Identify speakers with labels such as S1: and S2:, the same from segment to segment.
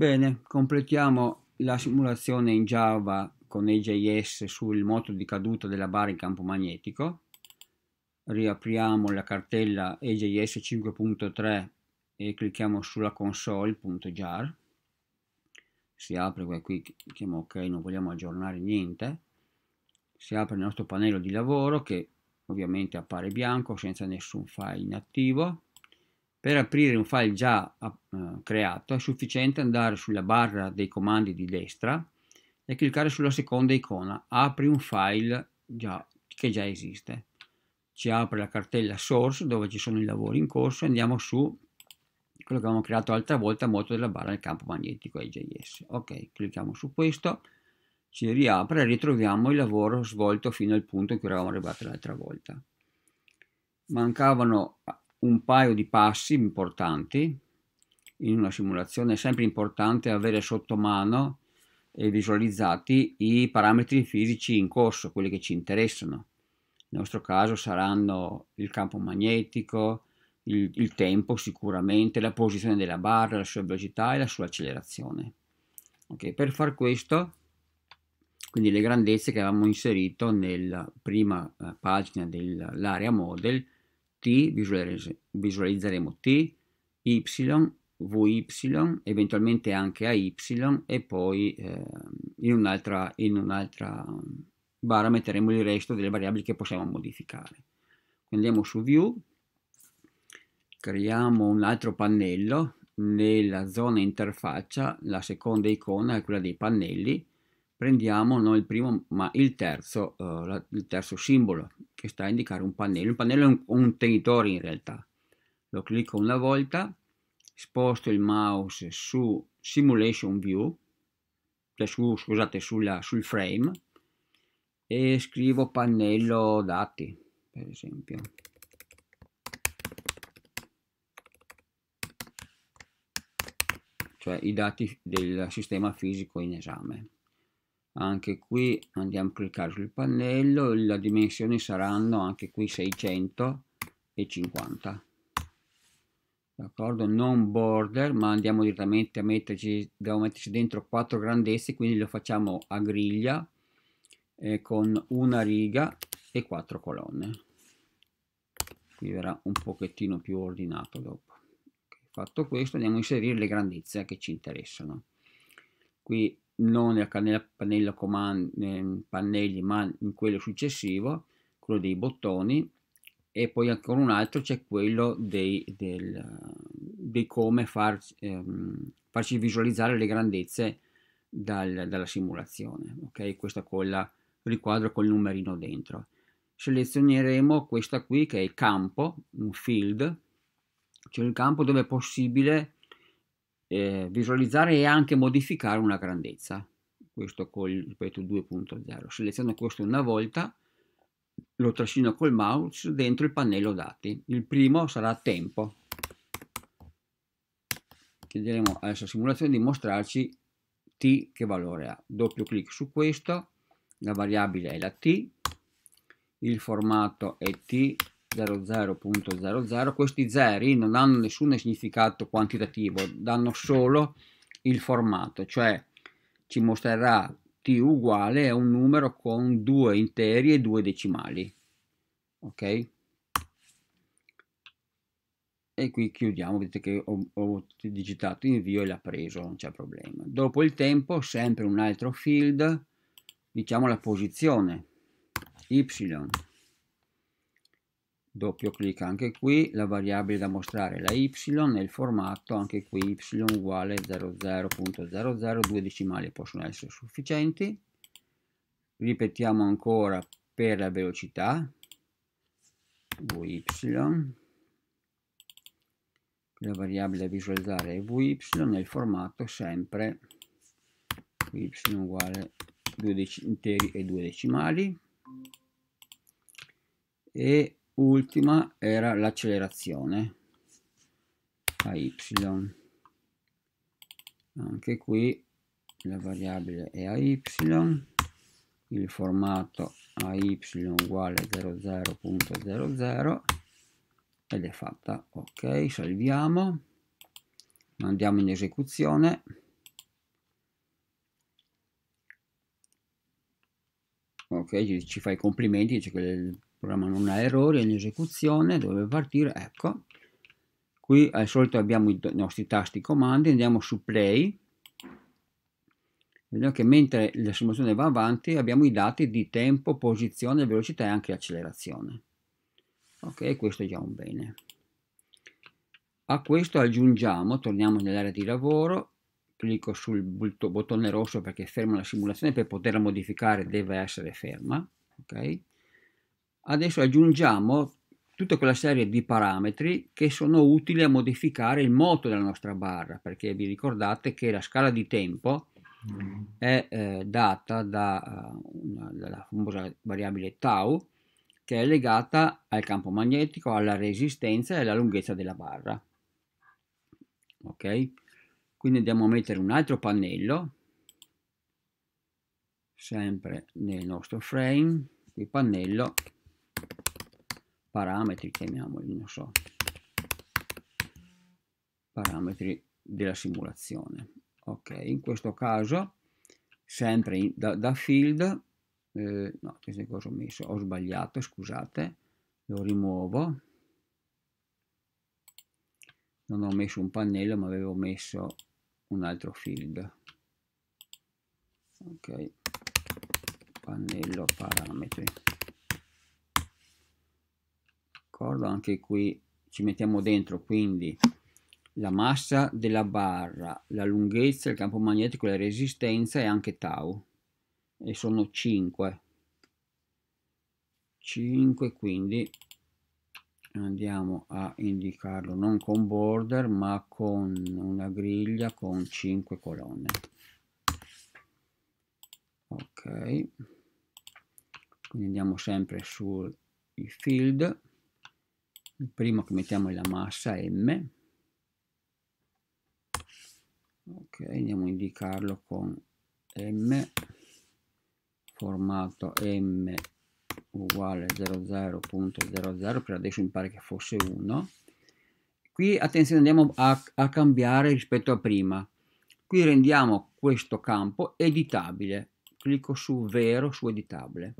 S1: Bene, completiamo la simulazione in Java con AJS sul moto di caduta della barra in campo magnetico. Riapriamo la cartella AJS 5.3 e clicchiamo sulla console.jar. Si apre qui, chiamo ok, non vogliamo aggiornare niente. Si apre il nostro pannello di lavoro che ovviamente appare bianco senza nessun file inattivo per aprire un file già eh, creato è sufficiente andare sulla barra dei comandi di destra e cliccare sulla seconda icona apri un file già, che già esiste. Ci apre la cartella source dove ci sono i lavori in corso e andiamo su quello che abbiamo creato l'altra volta a moto della barra del campo magnetico EJS. Ok, clicchiamo su questo, ci riapre e ritroviamo il lavoro svolto fino al punto in cui eravamo arrivati l'altra volta mancavano un paio di passi importanti. In una simulazione è sempre importante avere sotto mano e visualizzati i parametri fisici in corso, quelli che ci interessano. Nel nostro caso saranno il campo magnetico, il, il tempo sicuramente, la posizione della barra, la sua velocità e la sua accelerazione. Okay, per far questo, quindi le grandezze che avevamo inserito nella prima eh, pagina dell'area model, T, visualizzeremo T, Y, VY, eventualmente anche AY e poi eh, in un'altra un barra metteremo il resto delle variabili che possiamo modificare. Andiamo su View, creiamo un altro pannello, nella zona interfaccia la seconda icona è quella dei pannelli, prendiamo non il primo ma il terzo, uh, la, il terzo simbolo che sta a indicare un pannello. Il pannello è un, un tenitore in realtà. Lo clicco una volta, sposto il mouse su Simulation View, cioè su, scusate, sulla, sul frame, e scrivo pannello dati, per esempio. cioè i dati del sistema fisico in esame anche qui andiamo a cliccare sul pannello le dimensioni saranno anche qui 650 d'accordo non border ma andiamo direttamente a metterci dobbiamo metterci dentro quattro grandezze quindi lo facciamo a griglia eh, con una riga e quattro colonne qui verrà un pochettino più ordinato dopo fatto questo andiamo a inserire le grandezze che ci interessano qui non nel pannello comandi, pannelli, ma in quello successivo, quello dei bottoni, e poi ancora un altro c'è quello dei, del, di come far, ehm, farci visualizzare le grandezze dal, dalla simulazione. Ok, questa con la riquadro col numerino dentro. Selezioneremo questa qui che è il campo, un field, cioè il campo dove è possibile eh, visualizzare e anche modificare una grandezza. Questo col ripeto 2.0. Seleziono questo una volta, lo trascino col mouse dentro il pannello dati. Il primo sarà tempo. Chiederemo adesso simulazione di mostrarci t che valore ha. Doppio clic su questo, la variabile è la t, il formato è t 00.00 questi zeri non hanno nessun significato quantitativo danno solo il formato cioè ci mostrerà t uguale a un numero con due interi e due decimali ok e qui chiudiamo vedete che ho, ho digitato invio e l'ha preso non c'è problema dopo il tempo sempre un altro field diciamo la posizione y doppio clic anche qui, la variabile da mostrare è la y nel formato anche qui y uguale 00.00, due decimali possono essere sufficienti. Ripetiamo ancora per la velocità, 2y, la variabile da visualizzare è vy nel formato sempre y uguale 2 interi e due decimali e ultima era l'accelerazione a y anche qui la variabile è a y il formato a y uguale 00.00 ed è fatta ok salviamo andiamo in esecuzione ok ci fa i complimenti dice che programma non ha errori, in esecuzione, dovrebbe partire, ecco. Qui al solito abbiamo i nostri tasti comandi, andiamo su play, vediamo che mentre la simulazione va avanti abbiamo i dati di tempo, posizione, velocità e anche accelerazione. Ok, questo è già un bene. A questo aggiungiamo, torniamo nell'area di lavoro, clicco sul bottone rosso perché ferma la simulazione, per poterla modificare deve essere ferma, ok? adesso aggiungiamo tutta quella serie di parametri che sono utili a modificare il moto della nostra barra, perché vi ricordate che la scala di tempo mm. è eh, data da, eh, una, dalla famosa variabile tau, che è legata al campo magnetico, alla resistenza e alla lunghezza della barra. Ok? Quindi andiamo a mettere un altro pannello, sempre nel nostro frame, il pannello parametri, chiamiamoli, non so, parametri della simulazione. Ok, in questo caso, sempre in, da, da, field, eh, no, che cosa ho messo? Ho sbagliato, scusate, lo rimuovo. Non ho messo un pannello, ma avevo messo un altro field. Ok, pannello parametri d'accordo anche qui ci mettiamo dentro quindi la massa della barra la lunghezza il campo magnetico la resistenza e anche tau e sono 5 5 quindi andiamo a indicarlo non con border ma con una griglia con 5 colonne ok quindi andiamo sempre sui field il primo che mettiamo è la massa M ok andiamo a indicarlo con M formato M uguale 00.00 per adesso mi pare che fosse 1 qui attenzione andiamo a, a cambiare rispetto a prima qui rendiamo questo campo editabile clicco su vero su editable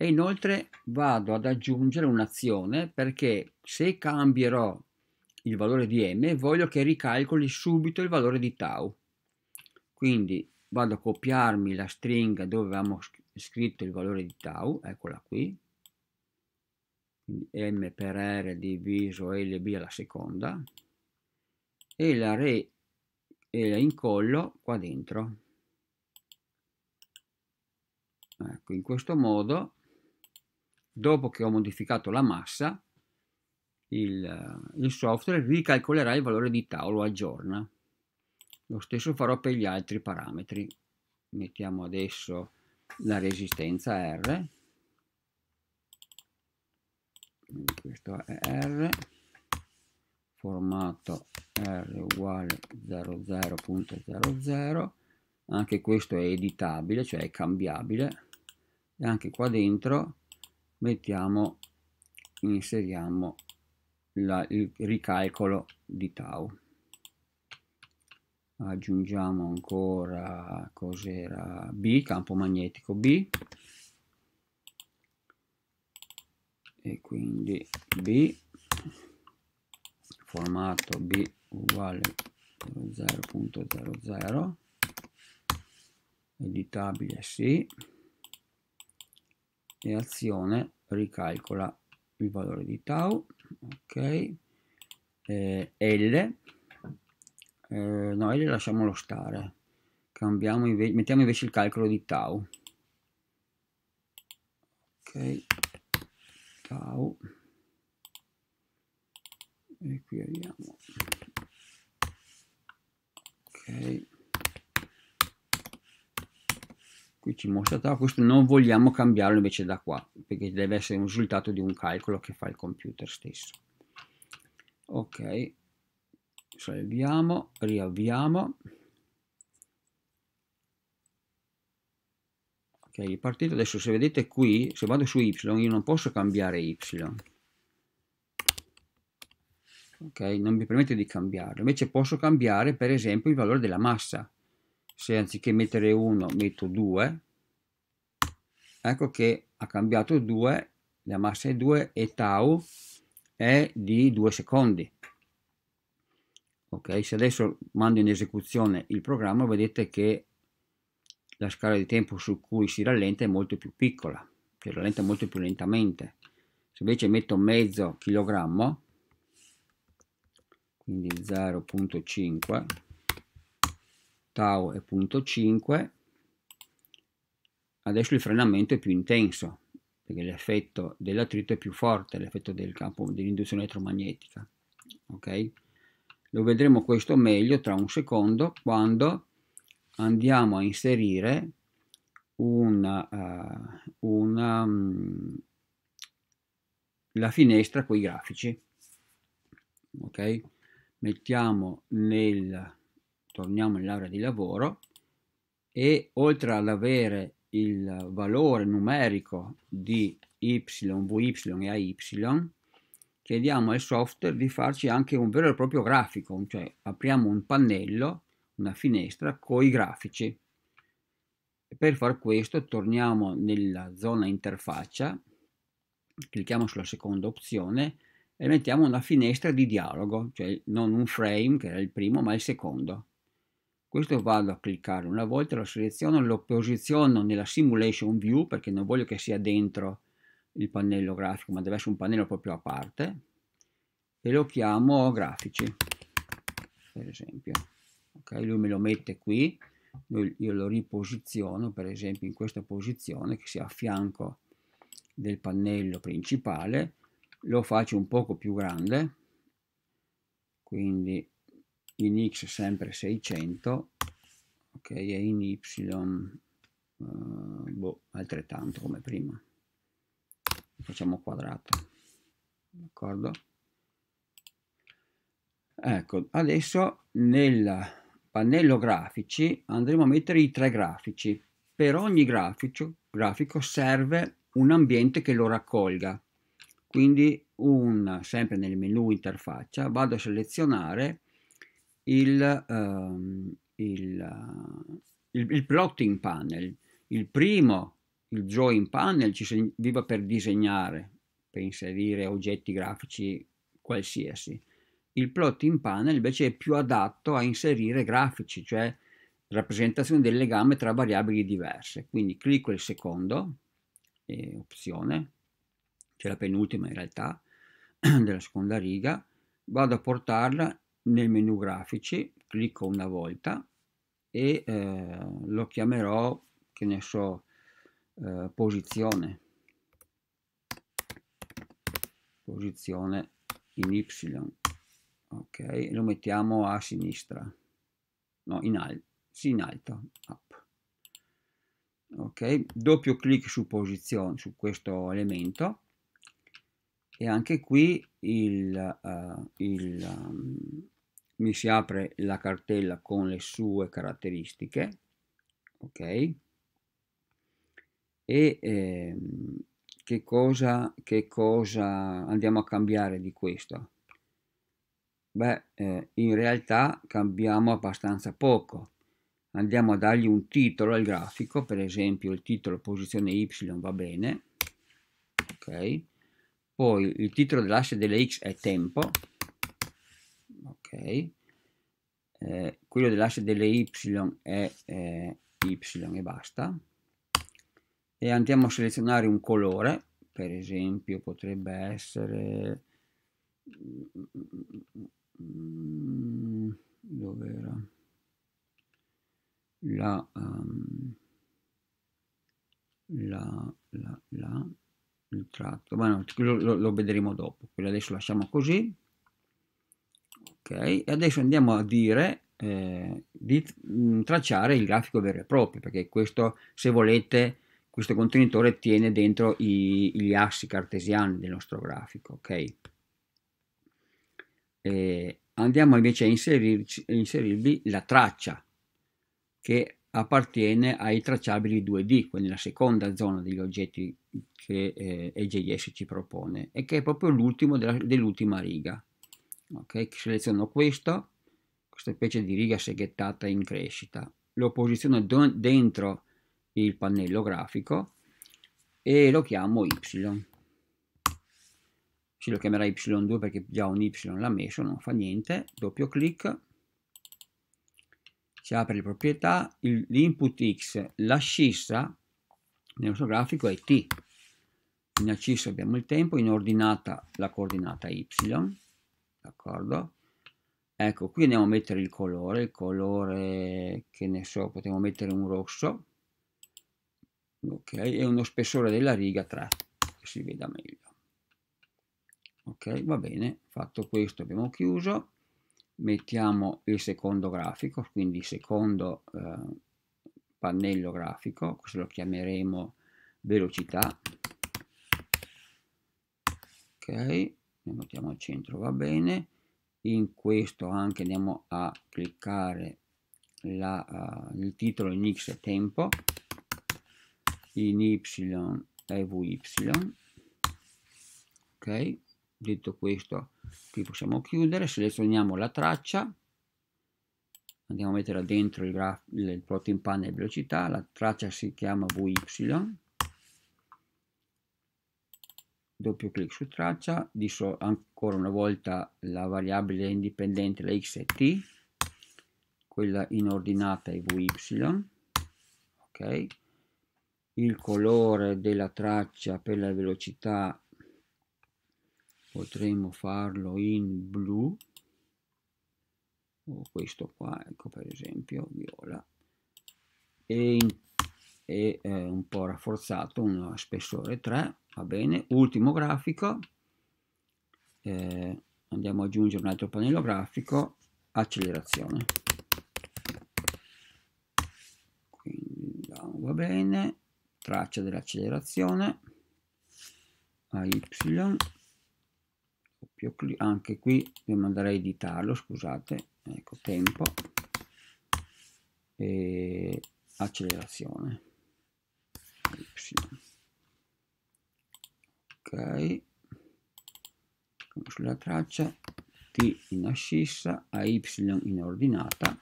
S1: e inoltre vado ad aggiungere un'azione perché se cambierò il valore di m voglio che ricalcoli subito il valore di tau quindi vado a copiarmi la stringa dove avevamo scritto il valore di tau eccola qui m per r diviso lb alla seconda e la re e la incollo qua dentro ecco in questo modo dopo che ho modificato la massa, il, eh, il software ricalcolerà il valore di tau, lo aggiorna. Lo stesso farò per gli altri parametri. Mettiamo adesso la resistenza R, questo è R, formato R uguale 00.00, anche questo è editabile, cioè è cambiabile, e anche qua dentro mettiamo inseriamo la, il ricalcolo di tau aggiungiamo ancora cos'era B campo magnetico B e quindi B formato B uguale 0.00 editabile sì e azione ricalcola il valore di tau ok eh, L eh, no L lasciamolo stare cambiamo inve mettiamo invece il calcolo di tau ok tau e qui abbiamo ok qui ci mostra tra questo non vogliamo cambiarlo invece da qua perché deve essere un risultato di un calcolo che fa il computer stesso ok salviamo riavviamo ok ripartito adesso se vedete qui se vado su y io non posso cambiare y ok non mi permette di cambiarlo invece posso cambiare per esempio il valore della massa se anziché mettere 1 metto 2 ecco che ha cambiato 2 la massa è 2 e tau è di 2 secondi ok se adesso mando in esecuzione il programma vedete che la scala di tempo su cui si rallenta è molto più piccola si rallenta molto più lentamente se invece metto mezzo chilogrammo quindi 0.5 tau è 0.5 adesso il frenamento è più intenso perché l'effetto dell'attrito è più forte l'effetto del campo dell'induzione elettromagnetica ok lo vedremo questo meglio tra un secondo quando andiamo a inserire una, uh, eh, una, um, la finestra con i grafici ok mettiamo nel torniamo nell'area di lavoro e oltre ad avere il valore numerico di y, vy e ay, chiediamo al software di farci anche un vero e proprio grafico, cioè apriamo un pannello, una finestra con i grafici. per far questo torniamo nella zona interfaccia, clicchiamo sulla seconda opzione e mettiamo una finestra di dialogo, cioè non un frame che era il primo ma il secondo questo vado a cliccare una volta lo seleziono lo posiziono nella simulation view perché non voglio che sia dentro il pannello grafico ma deve essere un pannello proprio a parte e lo chiamo grafici per esempio ok lui me lo mette qui io lo riposiziono per esempio in questa posizione che sia a fianco del pannello principale lo faccio un poco più grande quindi in x sempre 600 ok e in y uh, boh, altrettanto come prima facciamo quadrato d'accordo ecco adesso nel pannello grafici andremo a mettere i tre grafici per ogni grafico, grafico serve un ambiente che lo raccolga quindi un, sempre nel menu interfaccia vado a selezionare il, um, il, eh, il, il plotting panel. Il primo, il drawing panel, ci serviva per disegnare, per inserire oggetti grafici qualsiasi. Il plotting panel invece è più adatto a inserire grafici, cioè rappresentazione del legame tra variabili diverse. Quindi clicco il secondo, eh, opzione, c'è la penultima in realtà, della seconda riga, vado a portarla nel menu grafici, clicco una volta e eh, lo chiamerò, che ne so, eh, posizione, posizione in Y, ok, lo mettiamo a sinistra, no, in alto, sì, in alto, up. Ok, doppio clic su posizione, su questo elemento e anche qui il, uh, il, um, mi si apre la cartella con le sue caratteristiche ok e ehm, che, cosa, che cosa andiamo a cambiare di questo beh eh, in realtà cambiamo abbastanza poco andiamo a dargli un titolo al grafico per esempio il titolo posizione y va bene ok poi il titolo dell'asse delle X è tempo, ok, eh, quello dell'asse delle Y è eh, Y e basta, e andiamo a selezionare un colore, per esempio potrebbe essere, mm, dove era, la, um, la, la, la, il tratto, bueno, lo, lo vedremo dopo, quindi adesso lasciamo così, ok, e adesso andiamo a dire eh, di mm, tracciare il grafico vero e proprio, perché questo, se volete, questo contenitore tiene dentro i, gli assi cartesiani del nostro grafico, ok? E eh, andiamo invece a, inserirci, a inserirvi la traccia, che appartiene ai tracciabili 2D, quindi la seconda zona degli oggetti che eh, EJS ci propone e che è proprio l'ultimo dell'ultima dell riga. Ok, seleziono questo, questa specie di riga seghettata in crescita, lo posiziono dentro il pannello grafico e lo chiamo Y. Si lo chiamerà Y2 perché già un Y l'ha messo, non fa niente, doppio clic si apre le proprietà, l'input x, l'ascissa nel nostro grafico è t, in ascissa abbiamo il tempo, in ordinata la coordinata y, d'accordo? Ecco, qui andiamo a mettere il colore, il colore che ne so, potremmo mettere un rosso, ok, e uno spessore della riga 3, che si veda meglio. Ok, va bene, fatto questo abbiamo chiuso mettiamo il secondo grafico, quindi il secondo eh, pannello grafico, questo lo chiameremo velocità. Ok, lo mettiamo al centro, va bene. In questo anche andiamo a cliccare la, uh, il titolo in X è tempo, in Y è VY. Ok, detto questo qui possiamo chiudere selezioniamo la traccia andiamo a mettere dentro il, graf, il plotting panel velocità la traccia si chiama vy doppio clic su traccia di ancora una volta la variabile indipendente la x e t quella inordinata è vy ok il colore della traccia per la velocità potremmo farlo in blu o oh, questo qua ecco per esempio viola e, in, e eh, un po' rafforzato uno spessore 3 va bene ultimo grafico eh, andiamo ad aggiungere un altro pannello grafico accelerazione quindi va bene traccia dell'accelerazione a y più ah, anche qui dobbiamo andare a editarlo scusate ecco tempo e accelerazione ok sulla traccia t in ascissa a y in ordinata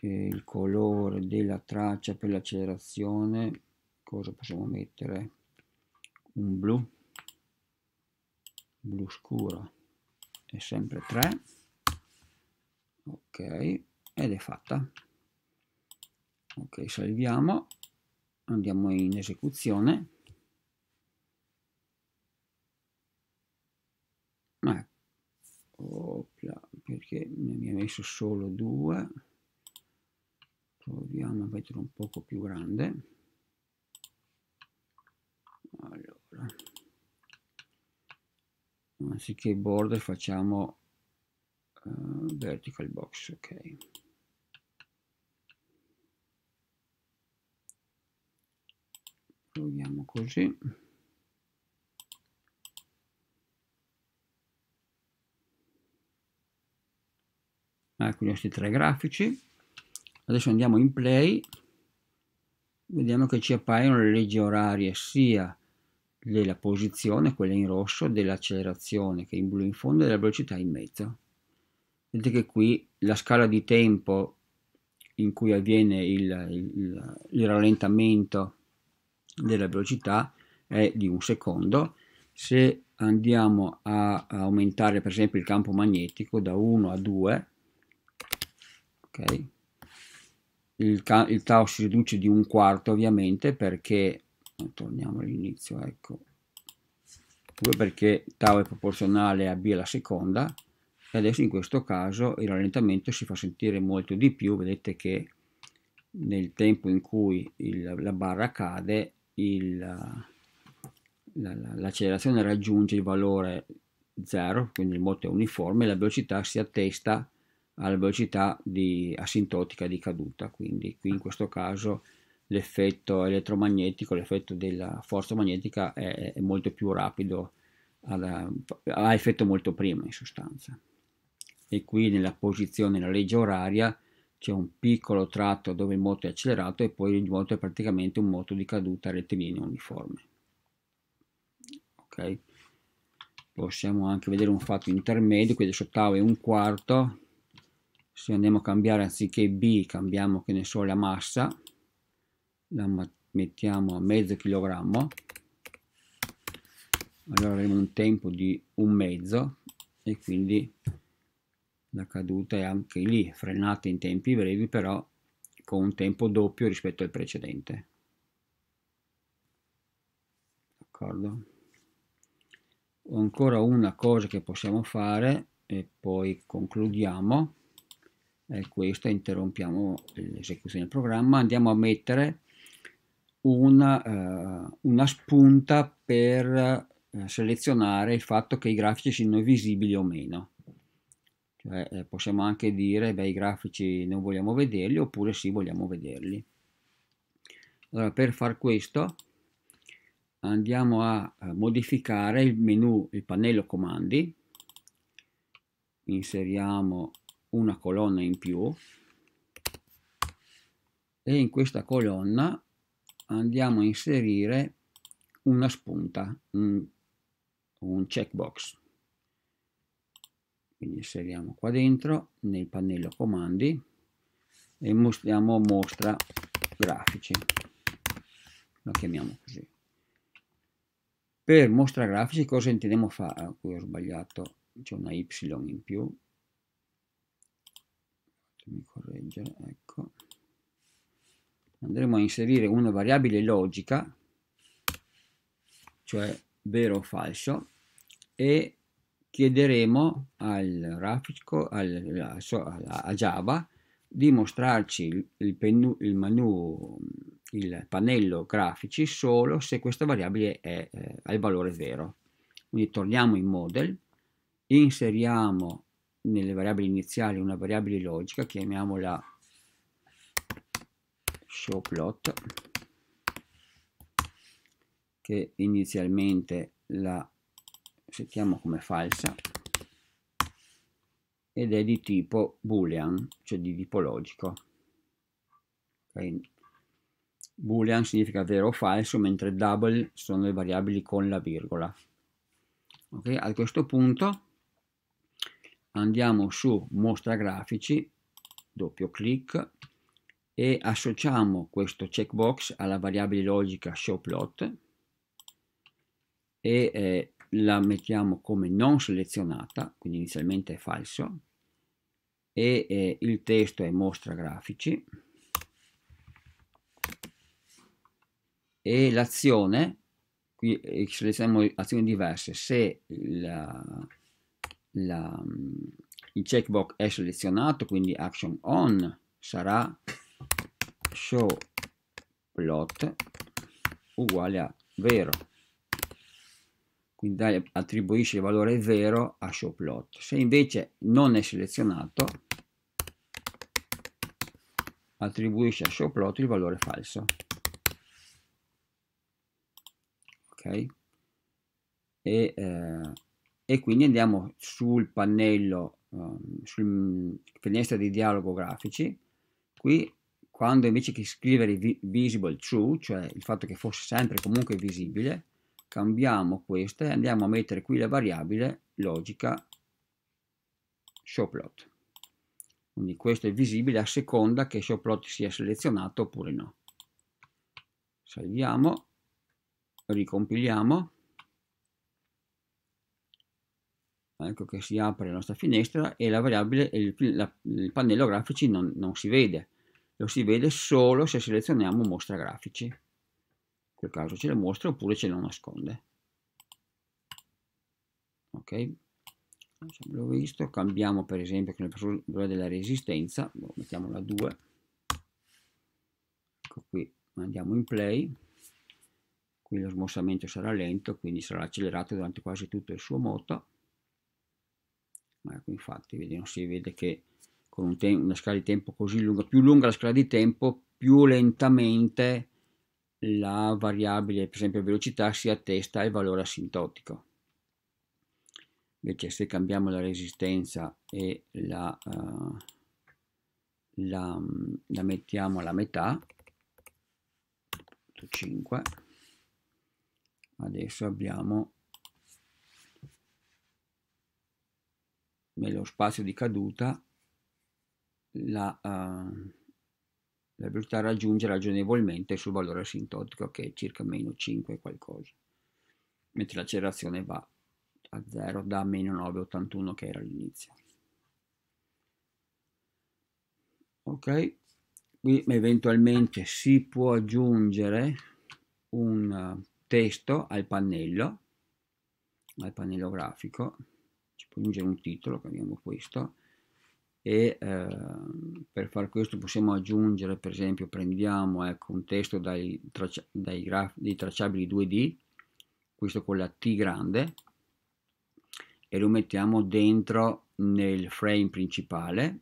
S1: e il colore della traccia per l'accelerazione cosa possiamo mettere un blu blu scuro è sempre 3 ok ed è fatta ok salviamo andiamo in esecuzione eh. Opla, perché ne mi ha messo solo due proviamo a metterlo un poco più grande allora anziché border facciamo uh, vertical box ok proviamo così ecco i nostri tre grafici adesso andiamo in play vediamo che ci appaiono le leggi orarie sia della posizione, quella in rosso, dell'accelerazione che è in blu in fondo e della velocità in mezzo. Vedete che qui la scala di tempo in cui avviene il, il, il rallentamento della velocità è di un secondo. Se andiamo a aumentare per esempio il campo magnetico da 1 a 2, okay, il, il tau si riduce di un quarto ovviamente perché torniamo all'inizio ecco proprio perché tau è proporzionale a b alla seconda e adesso in questo caso il rallentamento si fa sentire molto di più vedete che nel tempo in cui il, la barra cade l'accelerazione la, la, raggiunge il valore 0 quindi il moto è uniforme e la velocità si attesta alla velocità di, asintotica di caduta quindi qui in questo caso l'effetto elettromagnetico, l'effetto della forza magnetica è, è molto più rapido, ha effetto molto prima in sostanza. E qui nella posizione, nella legge oraria, c'è un piccolo tratto dove il moto è accelerato e poi il moto è praticamente un moto di caduta rettilineo uniforme. Ok? Possiamo anche vedere un fatto intermedio, adesso quindi sott'ave un quarto. Se andiamo a cambiare anziché B, cambiamo che ne so la massa, la mettiamo a mezzo chilogrammo allora avremo un tempo di un mezzo e quindi la caduta è anche lì frenata in tempi brevi però con un tempo doppio rispetto al precedente d'accordo ho ancora una cosa che possiamo fare e poi concludiamo è questa interrompiamo l'esecuzione del programma andiamo a mettere una, uh, eh, una spunta per uh, selezionare il fatto che i grafici siano visibili o meno. Cioè, eh, possiamo anche dire, beh, i grafici non vogliamo vederli, oppure sì, vogliamo vederli. Allora, per far questo andiamo a eh, modificare il menu, il pannello comandi, inseriamo una colonna in più e in questa colonna andiamo a inserire una spunta, un, un checkbox. Quindi inseriamo qua dentro nel pannello comandi e mostriamo mostra grafici. Lo chiamiamo così. Per mostra grafici cosa intendiamo fare? Ah, qui ho sbagliato, c'è una Y in più. Fatemi correggere, ecco andremo a inserire una variabile logica, cioè vero o falso, e chiederemo al grafico, al, a Java, di mostrarci il, penu, il, menu, il pannello grafici solo se questa variabile è, eh, il valore vero. Quindi torniamo in model, inseriamo nelle variabili iniziali una variabile logica, chiamiamola show plot che inizialmente la settiamo come falsa ed è di tipo boolean, cioè di tipo logico. Okay. Boolean significa vero o falso, mentre double sono le variabili con la virgola. Okay. A questo punto andiamo su mostra grafici, doppio clic, e associamo questo checkbox alla variabile logica showplot e eh, la mettiamo come non selezionata, quindi inizialmente è falso, e eh, il testo è mostra grafici e l'azione, qui eh, selezioniamo azioni diverse, se la, la, mm, il checkbox è selezionato, quindi action on sarà show plot uguale a 0 quindi attribuisce il valore 0 a show plot se invece non è selezionato attribuisce a show plot il valore falso ok e, eh, e quindi andiamo sul pannello um, sul finestra di dialogo grafici qui quando invece che scrivere visible true, cioè il fatto che fosse sempre comunque visibile, cambiamo questa e andiamo a mettere qui la variabile logica showplot. Quindi questo è visibile a seconda che showplot sia selezionato oppure no. Salviamo, ricompiliamo. Ecco che si apre la nostra finestra e la variabile, il, la, il pannello grafici non, non si vede lo si vede solo se selezioniamo mostra grafici. In quel caso ce le mostra oppure ce le nasconde. Ok, l'ho visto, cambiamo per esempio con il valore della resistenza, boh, mettiamola a 2. Ecco qui, andiamo in play. Qui lo smossamento sarà lento, quindi sarà accelerato durante quasi tutto il suo moto. Ecco, infatti, vedi, non si vede che con un te- una scala di tempo così lunga, più lunga la scala di tempo, più lentamente la variabile, per esempio velocità, si attesta al valore asintotico. Invece se cambiamo la resistenza e la, uh, la, la mettiamo alla metà, 5, adesso abbiamo nello spazio di caduta la, uh, la velocità raggiunge ragionevolmente sul valore asintotico che è circa meno 5 qualcosa, mentre l'accelerazione va a 0 da meno 9,81 che era all'inizio. Ok, qui eventualmente si può aggiungere un testo al pannello, al pannello grafico, ci può aggiungere un titolo, chiamiamo questo, e eh, per far questo possiamo aggiungere per esempio prendiamo ecco, un testo dai, traccia, dai graf, dei tracciabili 2D questo con la T grande e lo mettiamo dentro nel frame principale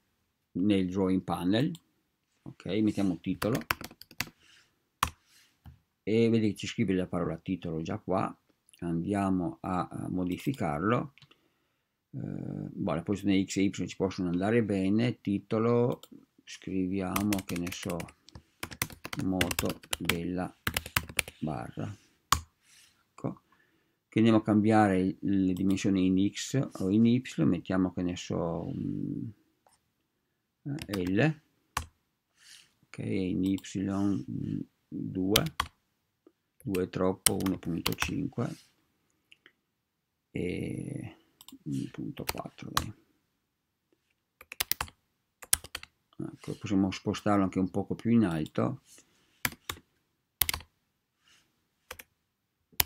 S1: nel drawing panel ok mettiamo titolo e vedete ci scrive la parola titolo già qua andiamo a modificarlo eh, boh, le posizioni x e y ci possono andare bene titolo scriviamo che ne so moto della barra ecco. che andiamo a cambiare le dimensioni in x o in y mettiamo che ne so un mm, eh, l ok in y 2 mm, 2 troppo 1.5 e 1.4 ecco, possiamo spostarlo anche un poco più in alto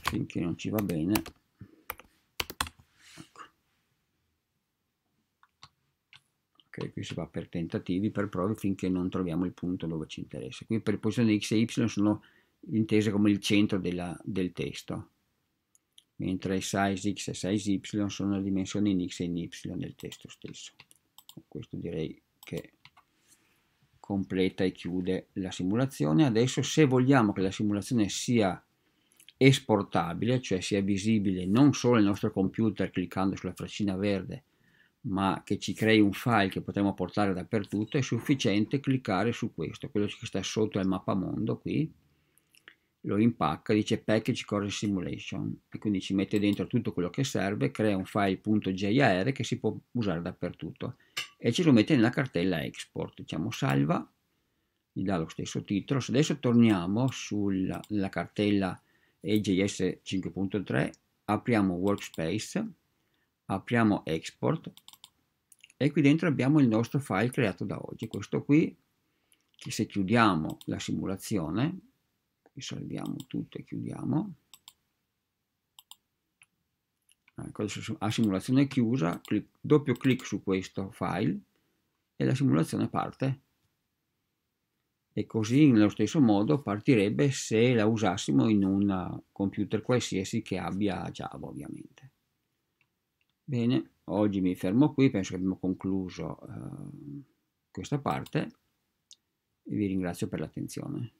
S1: finché non ci va bene ecco. ok qui si va per tentativi per prove finché non troviamo il punto dove ci interessa qui per posizione x e y sono intese come il centro della, del testo mentre size x e size y sono le dimensioni in x e in y del testo stesso. Questo direi che completa e chiude la simulazione. Adesso se vogliamo che la simulazione sia esportabile, cioè sia visibile non solo nel nostro computer cliccando sulla freccina verde, ma che ci crei un file che potremo portare dappertutto, è sufficiente cliccare su questo, quello che sta sotto al mappamondo qui, lo impacca, dice package core simulation e quindi ci mette dentro tutto quello che serve, crea un file.jar che si può usare dappertutto e ce lo mette nella cartella export, diciamo salva, gli dà lo stesso titolo, se adesso torniamo sulla cartella EJS 5.3, apriamo workspace, apriamo export e qui dentro abbiamo il nostro file creato da oggi, questo qui, se chiudiamo la simulazione risolviamo tutto e chiudiamo ecco adesso a simulazione è chiusa clic, doppio clic su questo file e la simulazione parte e così nello stesso modo partirebbe se la usassimo in un uh, computer qualsiasi che abbia Java ovviamente bene oggi mi fermo qui penso che abbiamo concluso eh, questa parte e vi ringrazio per l'attenzione